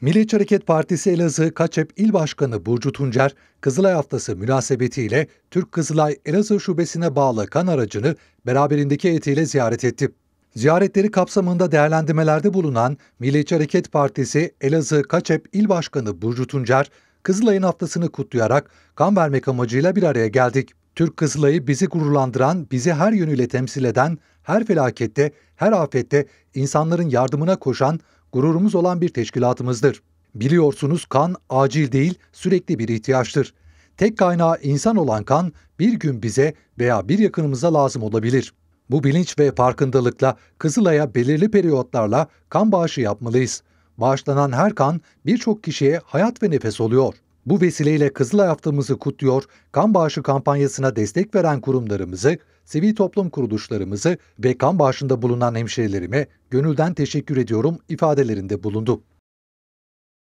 Milliyetçi Hareket Partisi Elazığ Kaçep İl Başkanı Burcu Tuncer, Kızılay Haftası münasebetiyle Türk Kızılay Elazığ Şubesi'ne bağlı kan aracını beraberindeki heyetiyle ziyaret etti. Ziyaretleri kapsamında değerlendirmelerde bulunan Milliyetçi Hareket Partisi Elazığ Kaçep İl Başkanı Burcu Tuncer, Kızılay'ın haftasını kutlayarak kan vermek amacıyla bir araya geldik. Türk Kızılay'ı bizi gururlandıran, bizi her yönüyle temsil eden, her felakette, her afette insanların yardımına koşan, gururumuz olan bir teşkilatımızdır. Biliyorsunuz kan acil değil, sürekli bir ihtiyaçtır. Tek kaynağı insan olan kan bir gün bize veya bir yakınımıza lazım olabilir. Bu bilinç ve farkındalıkla Kızılay'a belirli periyotlarla kan bağışı yapmalıyız. Bağışlanan her kan birçok kişiye hayat ve nefes oluyor. Bu vesileyle Kızılay Haftamızı kutluyor, kan bağışı kampanyasına destek veren kurumlarımızı, sivil toplum kuruluşlarımızı ve kan bağışında bulunan hemşirelerime gönülden teşekkür ediyorum ifadelerinde bulundu.